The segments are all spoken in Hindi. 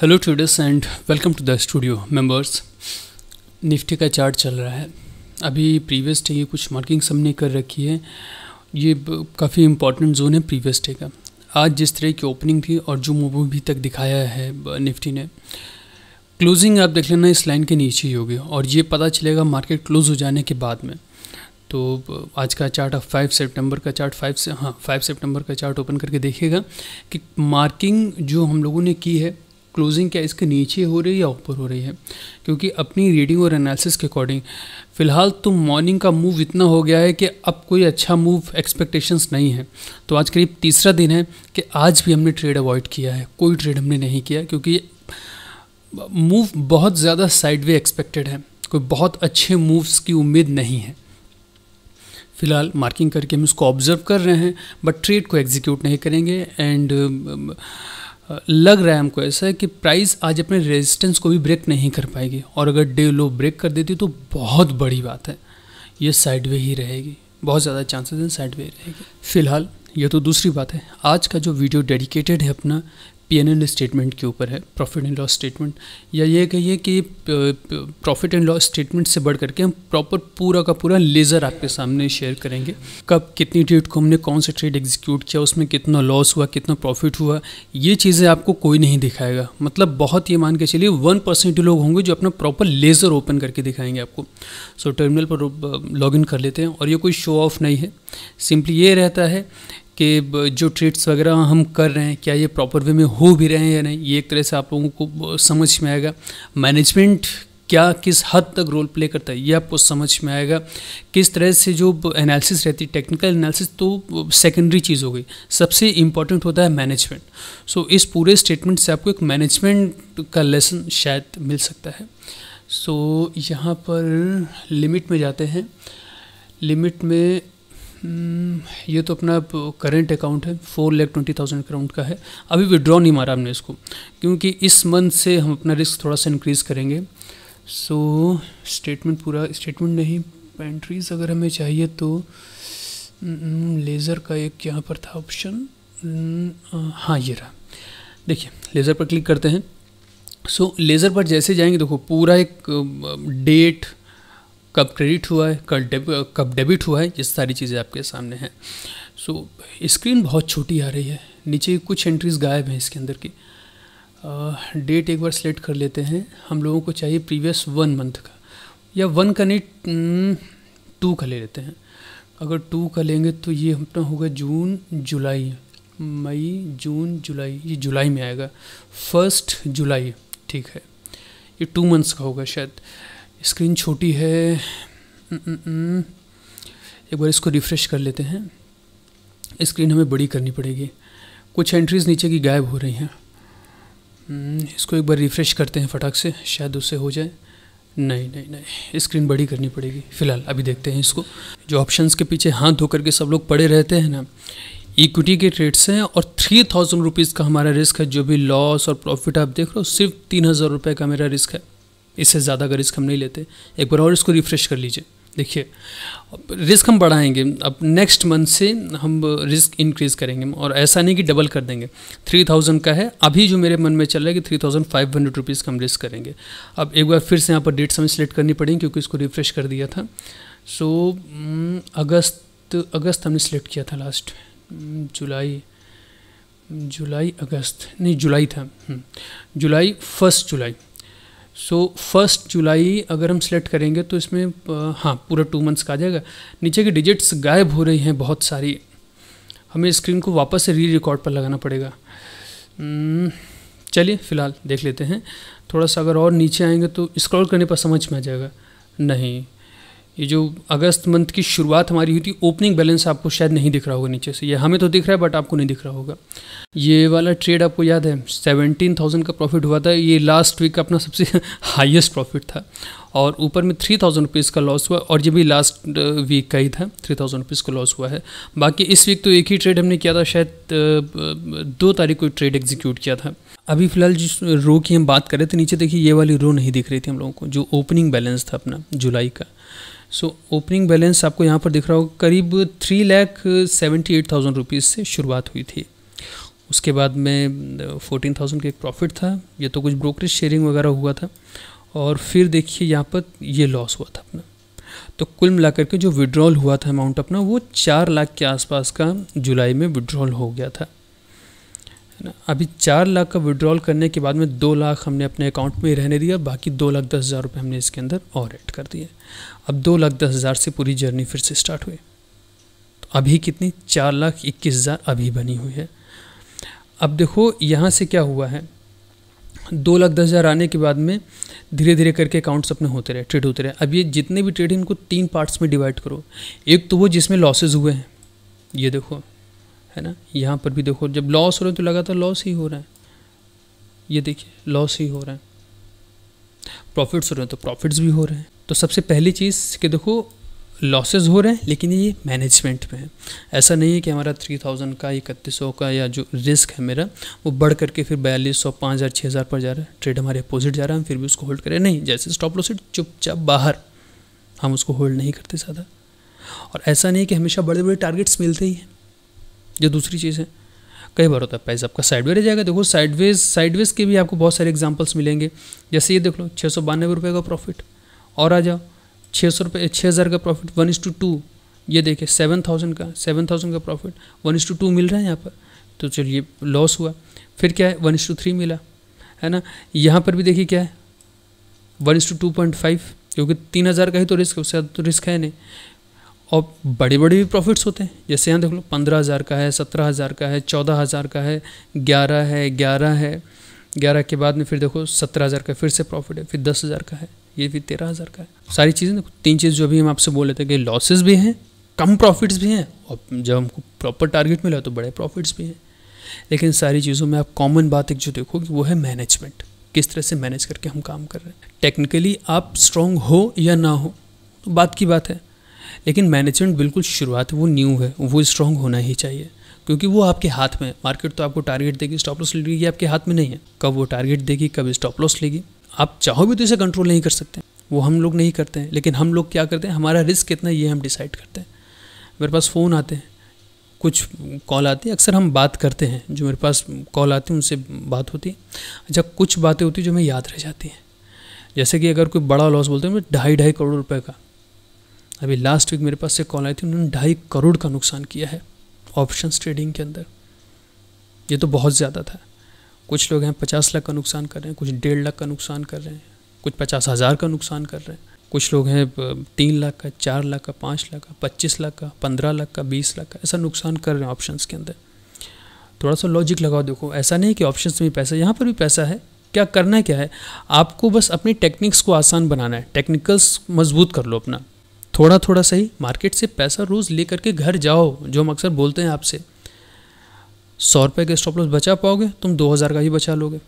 Hello traders and welcome to the studio members Nifty का चार्ट चल रहा है अभी प्रीवियस डे की कुछ मार्किंग हमने कर रखी है ये काफ़ी इंपॉर्टेंट जोन है प्रीवियस डे का आज जिस तरह की ओपनिंग थी और जो मूव भी तक दिखाया है निफ्टी ने क्लोजिंग आप देख लेना इस लाइन के नीचे ही होगी और ये पता चलेगा मार्केट क्लोज हो जाने के बाद में तो आज का चार्ट ऑफ फाइव सेप्टेम्बर का चार्ट फाइव से हाँ फाइव सेप्टेम्बर का चार्ट ओपन करके देखिएगा कि मार्किंग जो हम लोगों ने की है क्लोजिंग क्या इसके नीचे हो रही है या ऊपर हो रही है क्योंकि अपनी रीडिंग और एनालिसिस के अकॉर्डिंग फ़िलहाल तो मॉर्निंग का मूव इतना हो गया है कि अब कोई अच्छा मूव एक्सपेक्टेशंस नहीं है तो आज करीब तीसरा दिन है कि आज भी हमने ट्रेड अवॉइड किया है कोई ट्रेड हमने नहीं किया क्योंकि मूव बहुत ज़्यादा साइडवे एक्सपेक्टेड है कोई बहुत अच्छे मूव्स की उम्मीद नहीं है फ़िलहाल मार्किंग करके हम इसको ऑब्ज़र्व कर रहे हैं बट ट्रेड को एग्जीक्यूट नहीं करेंगे एंड लग रहा है हमको ऐसा है कि प्राइस आज अपने रेजिस्टेंस को भी ब्रेक नहीं कर पाएगी और अगर डे लो ब्रेक कर देती तो बहुत बड़ी बात है ये साइडवे ही रहेगी बहुत ज़्यादा चांसेस हैं साइडवे रहेगी फ़िलहाल ये तो दूसरी बात है आज का जो वीडियो डेडिकेटेड है अपना पी एन एल स्टेटमेंट के ऊपर है प्रॉफिट एंड लॉस स्टेटमेंट या ये कहिए कि प्रॉफिट एंड लॉस स्टेटमेंट से बढ़ करके हम प्रॉपर पूरा का पूरा लेज़र आपके सामने शेयर करेंगे कब कितनी डेट को हमने कौन सा ट्रेड एग्जीक्यूट किया उसमें कितना लॉस हुआ कितना प्रॉफिट हुआ ये चीज़ें आपको कोई नहीं दिखाएगा मतलब बहुत ये मान के चलिए वन परसेंट लोग होंगे जो अपना प्रॉपर लेज़र ओपन करके दिखाएंगे आपको सो so, टर्मिनल पर इन कर लेते हैं और ये कोई शो ऑफ नहीं है सिंपली ये रहता है कि जो ट्रीट्स वगैरह हम कर रहे हैं क्या ये प्रॉपर वे में हो भी रहे हैं या नहीं ये एक तरह से आप लोगों को समझ में आएगा मैनेजमेंट क्या किस हद तक रोल प्ले करता है ये आपको समझ में आएगा किस तरह से जो एनालिसिस रहती है टेक्निकल एनालिसिस तो सेकेंडरी चीज़ हो गई सबसे इम्पॉर्टेंट होता है मैनेजमेंट सो so, इस पूरे स्टेटमेंट से आपको एक मैनेजमेंट का लेसन शायद मिल सकता है सो so, यहाँ पर लिमिट में जाते हैं लिमिट में ये तो अपना करेंट अकाउंट है four lakh twenty thousand account का है अभी विड्रॉ नहीं मारा हमने इसको क्योंकि इस मंथ से हम अपना रिस्क थोड़ा सा इंक्रीज़ करेंगे सो so, स्टेटमेंट पूरा स्टेटमेंट नहीं पेंट्रीज अगर हमें चाहिए तो लेज़र हम्म, हम्म, का एक यहाँ पर था ऑप्शन हम्म, हाँ ये रहा देखिए लेज़र पर क्लिक करते हैं सो so, लेज़र पर जैसे जाएंगे देखो पूरा एक डेट कब क्रेडिट हुआ है कल डेब कब डेबिट हुआ है ये सारी चीज़ें आपके सामने हैं सो so, स्क्रीन बहुत छोटी आ रही है नीचे कुछ एंट्रीज़ गायब हैं इसके अंदर की डेट एक बार सेलेक्ट कर लेते हैं हम लोगों को चाहिए प्रीवियस वन मंथ का या वन का नहीं टू हम्म, का ले लेते हैं अगर टू का लेंगे तो ये अपना होगा जून जुलाई मई जून जुलाई ये जुलाई में आएगा फर्स्ट जुलाई ठीक है ये टू मंथ्स का होगा शायद स्क्रीन छोटी है हम्म, हम्म, हम्म। एक बार इसको रिफ़्रेश कर लेते हैं स्क्रीन हमें बड़ी करनी पड़ेगी कुछ एंट्रीज़ नीचे की गायब हो रही हैं इसको एक बार रिफ़्रेश करते हैं फटाक से शायद उससे हो जाए नहीं नहीं नहीं स्क्रीन बड़ी करनी पड़ेगी फ़िलहाल अभी देखते हैं इसको जो ऑप्शंस के पीछे हाथ धो करके सब लोग पड़े रहते हैं ना इक्विटी के ट्रेड्स हैं और थ्री थाउजेंड रुपीज़ का हमारा रिस्क है जो भी लॉस और प्रॉफिट आप देख रहे हो सिर्फ तीन हज़ार रुपये का मेरा रिस्क है इससे ज़्यादा का रिस्क हम नहीं लेते एक बार और इसको रिफ्रेश कर लीजिए देखिए रिस्क हम बढ़ाएंगे अब नेक्स्ट मंथ से हम रिस्क इंक्रीज़ करेंगे और ऐसा नहीं कि डबल कर देंगे थ्री थाउजेंड का है अभी जो मेरे मन में चल रहा है कि three thousand five hundred rupees का हम रिस्क करेंगे अब एक बार फिर से यहाँ पर डेट हमें सेलेक्ट करनी पड़ेगी क्योंकि इसको रिफ्रेश कर दिया था सो हम्म, अगस्त अगस्त हमने सेलेक्ट किया था लास्ट हम्म, जुलाई जुलाई अगस्त नहीं जुलाई था हम्म, जुलाई फर्स्ट जुलाई सो फर्स्ट जुलाई अगर हम सेलेक्ट करेंगे तो इसमें हाँ पूरा टू मंथ्स का आ जाएगा नीचे के डिजिट्स गायब हो रही हैं बहुत सारी हमें स्क्रीन को वापस से री रिकॉर्ड पर लगाना पड़ेगा चलिए फ़िलहाल देख लेते हैं थोड़ा सा अगर और नीचे आएंगे तो स्क्रॉल करने पर समझ में आ जाएगा नहीं ये जो अगस्त मंथ की शुरुआत हमारी हुई थी ओपनिंग बैलेंस आपको शायद नहीं दिख रहा होगा नीचे से ये हमें तो दिख रहा है बट आपको नहीं दिख रहा होगा ये वाला ट्रेड आपको याद है सेवनटीन थाउजेंड का प्रॉफिट हुआ था ये लास्ट वीक का अपना सबसे हाईएस्ट प्रॉफिट था और ऊपर में थ्री थाउजेंड रुपीज़ का लॉस हुआ और ये भी लास्ट वीक uh, का ही था थ्री थाउजेंड रुपीज़ का लॉस हुआ है बाकी इस वीक तो एक ही ट्रेड हमने किया था शायद uh, uh, दो तारीख को ट्रेड एग्जीक्यूट किया था अभी फिलहाल जिस रो की हम बात करें तो नीचे देखिए ये वाली रो नहीं दिख रही थी हम लोगों को जो ओपनिंग बैलेंस था अपना जुलाई का सो ओपनिंग बैलेंस आपको यहाँ पर दिख रहा होगा करीब three lakh seventy eight thousand rupees से शुरुआत हुई थी उसके बाद में फोर्टीन थाउजेंड का एक प्रॉफिट था ये तो कुछ ब्रोकरेज शेयरिंग वगैरह हुआ था और फिर देखिए यहाँ पर ये लॉस हुआ था अपना तो कुल मिलाकर के जो विड्रॉल हुआ था अमाउंट अपना वो चार लाख के आसपास का जुलाई में विड्रॉल हो गया था है ना अभी चार लाख का विड्रॉल करने के बाद में दो लाख हमने अपने अकाउंट में रहने दिया बाकी दो लाख दस हज़ार रुपये हमने इसके अंदर और ऐड कर दिए अब दो लाख दस हज़ार से पूरी जर्नी फिर से स्टार्ट हुई तो अभी कितनी चार लाख इक्कीस हज़ार अभी बनी हुई है अब देखो यहाँ से क्या हुआ है दो लाख दस हज़ार आने के बाद में धीरे धीरे करके अकाउंट्स अपने होते रहे ट्रेड होते रहे अब ये जितने भी ट्रेड हैं इनको तीन पार्ट्स में डिवाइड करो एक तो वो जिसमें लॉसेज हुए हैं ये देखो है ना यहाँ पर भी देखो जब लॉस हो रहे हैं तो लगातार लॉस ही हो रहा है ये देखिए लॉस ही हो रहा है प्रॉफिट्स हो रहे हैं तो प्रॉफिट्स भी हो रहे हैं तो सबसे पहली चीज़ कि देखो लॉसेस हो रहे हैं लेकिन ये मैनेजमेंट में है ऐसा नहीं है कि हमारा थ्री थाउजेंड का इकतीस सौ का या जो रिस्क है मेरा वो बढ़ करके फिर बयालीस सौ पाँच हज़ार छः हज़ार पर जा रहा है ट्रेड हमारे अपोजिट जा रहा है हम फिर भी उसको होल्ड करें नहीं जैसे स्टॉप लॉसिट चुपचाप बाहर हम उसको होल्ड नहीं करते ज़्यादा और ऐसा नहीं कि हमेशा बड़े बड़े टारगेट्स मिलते ही हैं ये दूसरी चीज़ है कई बार होता है प्राइस आपका साइडवेज रह जाएगा देखो साइडवेज साइडवेज के भी आपको बहुत सारे एग्जाम्पल्स मिलेंगे जैसे ये देख लो छः सौ बानवे रुपये का प्रॉफिट और आ जाओ छः सौ रुपये छः हज़ार का profit one is to two ये देखिए सेवन थाउजेंड का सेवन थाउजेंड का profit one is to two मिल रहा है यहाँ पर तो चलिए लॉस हुआ फिर क्या है वन इस टू थ्री मिला है ना यहाँ पर भी देखिए क्या है one is to two point five क्योंकि तीन हज़ार का ही तो रिस्क उससे तो रिस्क है नहीं और बड़े बड़े भी प्रॉफिट्स होते हैं जैसे यहाँ देख लो पंद्रह हज़ार का है सत्रह हज़ार का है चौदह हज़ार का है ग्यारह है ग्यारह है ग्यारह के बाद में फिर देखो सत्रह हज़ार का फिर से प्रॉफिट है फिर दस हज़ार का है ये फिर तेरह हज़ार का है सारी चीज़ें देखो तीन चीज़ जो भी हम आपसे बोले थे कि लॉसेज भी हैं कम प्रॉफिट्स भी हैं और जब हमको प्रॉपर टारगेट मिला तो बड़े प्रॉफिट्स भी हैं लेकिन सारी चीज़ों में आप कॉमन बात एक जो देखो वो है मैनेजमेंट किस तरह से मैनेज करके हम काम कर रहे हैं टेक्निकली आप स्ट्रांग हो या ना हो तो बात की बात है लेकिन मैनेजमेंट बिल्कुल शुरुआत वो न्यू है वो स्ट्रांग होना ही चाहिए क्योंकि वो आपके हाथ में मार्केट तो आपको टारगेट देगी स्टॉप लॉस लेगी आपके हाथ में नहीं है कब वो टारगेट देगी कब स्टॉप लॉस लेगी आप चाहो भी तो इसे कंट्रोल नहीं कर सकते वो हम लोग नहीं करते हैं लेकिन हम लोग क्या करते हैं हमारा रिस्क कितना ये हम डिसाइड करते हैं मेरे पास फ़ोन आते हैं कुछ कॉल आती है अक्सर हम बात करते हैं जो मेरे पास कॉल आती है उनसे बात होती है अच्छा कुछ बातें होती हैं जो हमें याद रह जाती हैं जैसे कि अगर कोई बड़ा लॉस बोलते हैं ढाई ढाई करोड़ रुपए का अभी लास्ट वीक मेरे पास से कॉल आई थी उन्होंने ढाई करोड़ का नुकसान किया है ऑप्शन ट्रेडिंग के अंदर ये तो बहुत ज़्यादा था कुछ लोग हैं पचास लाख का नुकसान कर रहे हैं कुछ डेढ़ लाख का नुकसान कर रहे हैं कुछ पचास हज़ार का नुकसान कर रहे हैं कुछ लोग हैं तीन लाख का चार लाख का पाँच लाख का पच्चीस लाख का पंद्रह लाख का बीस लाख का ऐसा नुकसान कर रहे हैं ऑप्शंस के अंदर थोड़ा सा लॉजिक लगाओ देखो ऐसा नहीं कि ऑप्शंस में पैसा यहाँ पर भी पैसा है क्या करना है क्या है आपको बस अपनी टेक्निक्स को आसान बनाना है टेक्निकल्स मजबूत कर लो अपना थोड़ा थोड़ा सही मार्केट से पैसा रोज़ लेकर के घर जाओ जो हम अक्सर बोलते हैं आपसे सौ रुपये का स्टॉप लॉस बचा पाओगे तुम दो हज़ार का ही बचा लोगे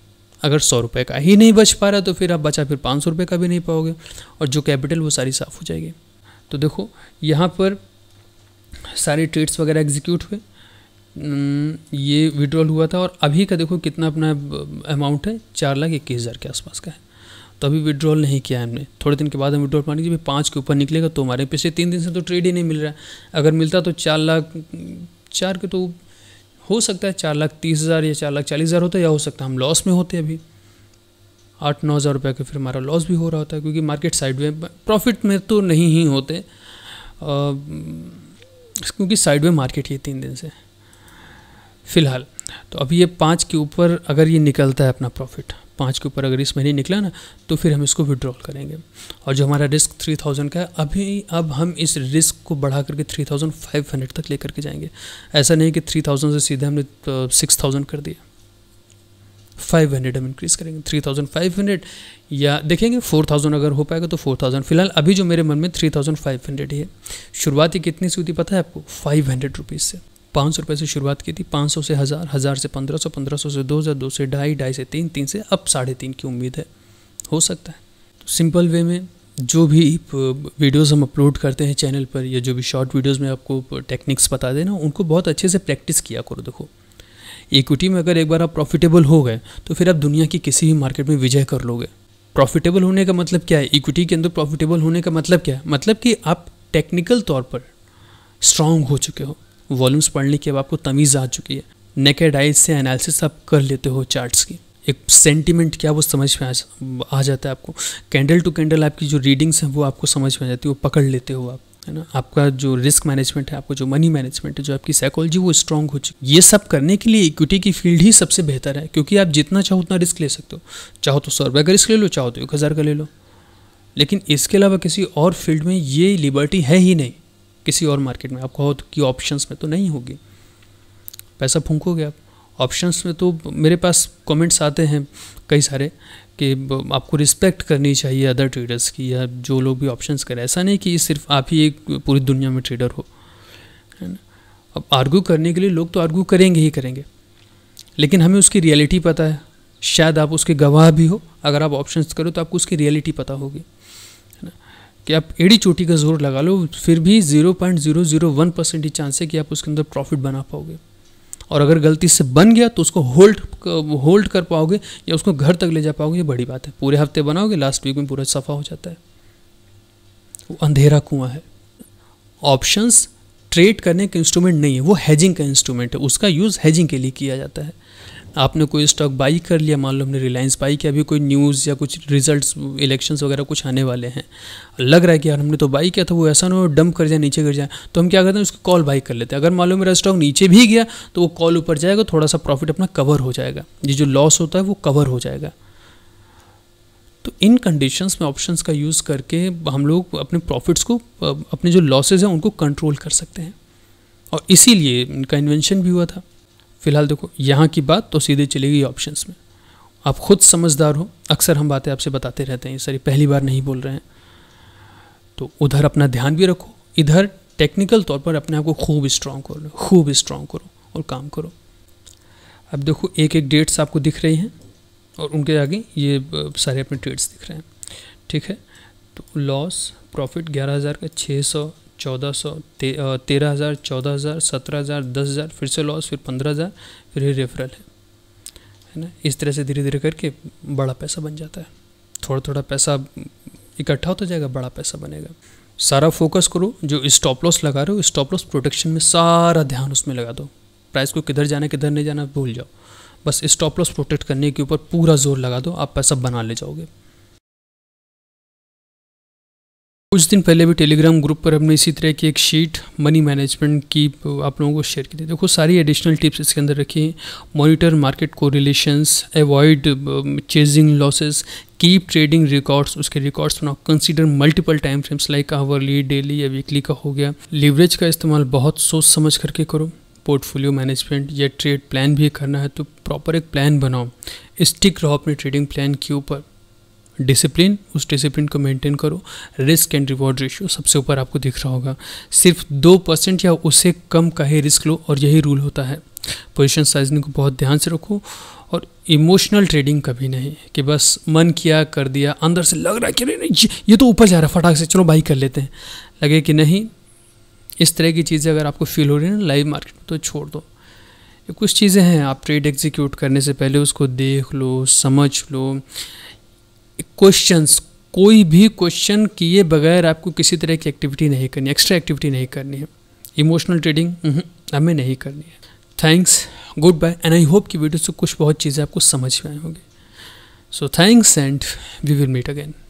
अगर सौ रुपये का ही नहीं बच पा रहा तो फिर आप बचा फिर पाँच सौ रुपये का भी नहीं पाओगे और जो कैपिटल वो सारी साफ़ हो जाएगी तो देखो यहाँ पर सारे ट्रेड्स वगैरह एग्जीक्यूट हुए हम्म, ये विड्रॉल हुआ था और अभी का देखो कितना अपना अमाउंट है चार लाख इक्कीस हज़ार के आसपास का है तो अभी विड्रॉल नहीं किया है हमने थोड़े दिन के बाद हम विड्रॉल पाएंगे भाई पाँच के ऊपर निकलेगा तो हमारे पिछले तीन दिन से तो ट्रेड ही नहीं मिल रहा है अगर मिलता तो चार लाख चार के तो हो सकता है चार लाख तीस हज़ार या चार लाख चालीस हज़ार होता है या हो सकता है हम लॉस में होते अभी आठ नौ हज़ार रुपये का फिर हमारा लॉस भी हो रहा होता है क्योंकि मार्केट साइड में प्रॉफिट में तो नहीं ही होते आ, क्योंकि साइड में मार्केट ही तीन दिन से फ़िलहाल तो अभी ये पाँच के ऊपर अगर ये निकलता है अपना प्रॉफिट पाँच के ऊपर अगर इस महीने निकला ना तो फिर हम इसको विड्रॉल करेंगे और जो हमारा रिस्क थ्री थाउजेंड का है अभी अब हम इस रिस्क को बढ़ा करके थ्री थाउजेंड फाइव हंड्रेड तक लेकर के जाएंगे ऐसा नहीं कि थ्री थाउजेंड से सीधे हमने सिक्स थाउजेंड कर दिया फाइव हंड्रेड हम इंक्रीज़ करेंगे थ्री थाउजेंड फाइव हंड्रेड या देखेंगे फोर थाउजेंड अगर हो पाएगा तो फोर थाउजेंड फिलहाल अभी जो मेरे मन में थ्री थाउजेंड फाइव हंड्रेड ही है शुरुआत ही कितनी सी होती पता है आपको फाइव हंड्रेड रुपीज़ से पाँच सौ रुपये से शुरुआत की थी पाँच सौ से हज़ार हज़ार से पंद्रह सौ पंद्रह सौ से दो हज़ार दो से ढाई ढाई से तीन तीन से अब साढ़े तीन की उम्मीद है हो सकता है तो सिंपल वे में जो भी वीडियोस हम अपलोड करते हैं चैनल पर या जो भी शॉर्ट वीडियोस में आपको टेक्निक्स बता देना उनको बहुत अच्छे से प्रैक्टिस किया करो देखो इक्विटी में अगर एक बार आप प्रॉफिटेबल हो गए तो फिर आप दुनिया की किसी भी मार्केट में विजय कर लोगे प्रॉफिटेबल होने का मतलब क्या है इक्विटी के अंदर प्रॉफिटेबल होने का मतलब क्या है मतलब कि आप टेक्निकल तौर पर स्ट्रांग हो चुके हो वॉल्यूम्स पढ़ने के अब आपको तमीज़ आ चुकी है नेकेड आइज से एनालिसिस आप कर लेते हो चार्ट्स की एक सेंटिमेंट क्या वो समझ में आ, आ जाता है आपको कैंडल टू कैंडल आपकी जो रीडिंग्स हैं वो आपको समझ में आ जाती है वो पकड़ लेते हो आप है ना आपका जो रिस्क मैनेजमेंट है आपका जो मनी मैनेजमेंट है जो आपकी साइकोलॉजी वो स्ट्रांग हो चुकी ये सब करने के लिए इक्विटी की फील्ड ही सबसे बेहतर है क्योंकि आप जितना चाहो उतना रिस्क ले सकते हो चाहो तो सौ रुपये का रिस्क ले लो चाहो तो एक हज़ार का ले लो लेकिन इसके अलावा किसी और फील्ड में ये लिबर्टी है ही नहीं किसी और मार्केट में आप कहो कि ऑप्शंस में तो नहीं होगी पैसा फूकोगे आप ऑप्शंस में तो मेरे पास कमेंट्स आते हैं कई सारे कि आपको रिस्पेक्ट करनी चाहिए अदर ट्रेडर्स की या जो लोग भी ऑप्शंस करें ऐसा नहीं कि सिर्फ आप ही एक पूरी दुनिया में ट्रेडर हो है ना अब आर्गू करने के लिए लोग तो आर्गू करेंगे ही करेंगे लेकिन हमें उसकी रियलिटी पता है शायद आप उसके गवाह भी हो अगर आप ऑप्शंस करो तो आपको उसकी रियलिटी पता होगी कि आप एड़ी चोटी का जोर लगा लो फिर भी zero zero zero point one percent ही चांस है कि आप उसके अंदर प्रॉफिट बना पाओगे और अगर गलती से बन गया तो उसको होल्ड होल्ड कर पाओगे या उसको घर तक ले जा पाओगे ये बड़ी बात है पूरे हफ्ते बनाओगे लास्ट वीक में पूरा सफ़ा हो जाता है वो अंधेरा कुआं है ऑप्शंस ट्रेड करने का इंस्ट्रूमेंट नहीं है वो हैजिंग का इंस्ट्रूमेंट है उसका यूज़ हैजिंग के लिए किया जाता है आपने कोई स्टॉक बाई कर लिया मान लो हमने रिलायंस बाई किया अभी कोई न्यूज़ या कुछ रिजल्ट्स इलेक्शंस वगैरह कुछ आने वाले हैं लग रहा है कि यार हमने तो बाई किया था वो ऐसा ना हो डंप कर जाए नीचे गिर जाए तो हम क्या करते हैं उसकी कॉल बाई कर लेते हैं अगर मान लो मेरा स्टॉक नीचे भी गया तो वो कॉल ऊपर जाएगा थोड़ा सा प्रॉफिट अपना कवर हो जाएगा ये जो लॉस होता है वो कवर हो जाएगा तो इन कंडीशंस में ऑप्शंस का यूज़ करके हम लोग अपने प्रॉफिट्स को अपने जो लॉसेज हैं उनको कंट्रोल कर सकते हैं और इसीलिए इनका इन्वेंशन भी हुआ था फ़िलहाल देखो यहाँ की बात तो सीधे चलेगी ऑप्शन में आप खुद समझदार हो अक्सर हम बातें आपसे बताते रहते हैं सर पहली बार नहीं बोल रहे हैं तो उधर अपना ध्यान भी रखो इधर टेक्निकल तौर पर अपने आप को खूब स्ट्रांग करो खूब स्ट्रांग करो और काम करो अब देखो एक एक डेट्स आपको दिख रही हैं और उनके आगे ये सारे अपने ट्रेड्स दिख रहे हैं ठीक है तो लॉस प्रॉफिट ग्यारह हज़ार का छः सौ चौदह सौ तेरह हज़ार चौदह हज़ार सत्रह हज़ार दस हज़ार फिर से लॉस फिर पंद्रह हज़ार फिर ही रेफरल है है ना इस तरह से धीरे धीरे करके बड़ा पैसा बन जाता है थोड़ा थोड़ा पैसा इकट्ठा होता जाएगा बड़ा पैसा बनेगा सारा फोकस करो जो स्टॉप लॉस लगा रहे हो स्टॉप लॉस प्रोटेक्शन में सारा ध्यान उसमें लगा दो प्राइस को किधर जाना किधर नहीं जाना भूल जाओ बस स्टॉप लॉस प्रोटेक्ट करने के ऊपर पूरा जोर लगा दो आप पैसा बना ले जाओगे कुछ दिन पहले भी टेलीग्राम ग्रुप पर हमने इसी तरह की एक शीट मनी मैनेजमेंट की आप लोगों को शेयर की थी देखो सारी एडिशनल टिप्स इसके अंदर रखी हैं monitor market um, correlations avoid chasing losses keep trading records उसके रिकॉर्ड्स बनाओ consider multiple time frames like hourly daily या वीकली का हो गया लिवरेज का इस्तेमाल बहुत सोच समझ करके करो पोर्टफोलियो मैनेजमेंट या ट्रेड प्लान भी करना है तो प्रॉपर एक प्लान बनाओ स्टिक रहो अपने ट्रेडिंग प्लान के ऊपर डिसिप्लिन उस डिसिप्लिन को मेंटेन करो रिस्क एंड रिवॉर्ड रेशियो सबसे ऊपर आपको दिख रहा होगा सिर्फ दो परसेंट या उससे कम का ही रिस्क लो और यही रूल होता है पोजीशन साइजिंग को बहुत ध्यान से रखो और इमोशनल ट्रेडिंग कभी नहीं कि बस मन किया कर दिया अंदर से लग रहा है कि नहीं नहीं ये तो ऊपर जा रहा है फटाक से चलो बाई कर लेते हैं लगे कि नहीं इस तरह की चीज़ें अगर आपको फील हो रही है ना लाइव मार्केट में तो छोड़ दो कुछ चीज़ें हैं आप ट्रेड एग्जीक्यूट करने से पहले उसको देख लो समझ लो क्वेश्चंस कोई भी क्वेश्चन किए बगैर आपको किसी तरह की एक्टिविटी नहीं करनी एक्स्ट्रा एक्टिविटी नहीं करनी है इमोशनल हम्म, ट्रेडिंग हमें नहीं करनी है thanks good bye and I hope कि वीडियो से कुछ बहुत चीज़ें आपको समझ में आए होंगी so thanks and we will meet again